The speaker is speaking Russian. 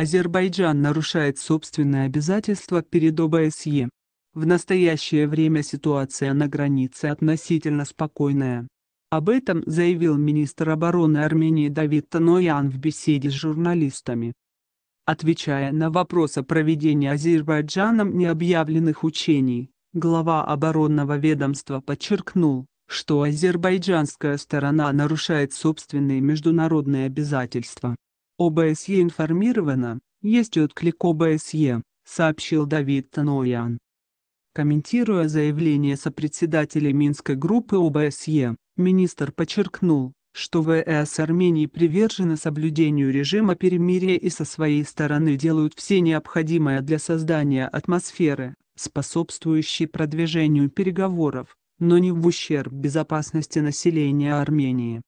Азербайджан нарушает собственные обязательства перед ОБСЕ. В настоящее время ситуация на границе относительно спокойная. Об этом заявил министр обороны Армении Давид Таноян в беседе с журналистами. Отвечая на вопрос о проведении Азербайджаном необъявленных учений, глава оборонного ведомства подчеркнул, что азербайджанская сторона нарушает собственные международные обязательства. ОБСЕ информировано, есть отклик ОБСЕ, сообщил Давид Таноян. Комментируя заявление сопредседателя Минской группы ОБСЕ, министр подчеркнул, что ВС Армении привержены соблюдению режима перемирия и со своей стороны делают все необходимое для создания атмосферы, способствующей продвижению переговоров, но не в ущерб безопасности населения Армении.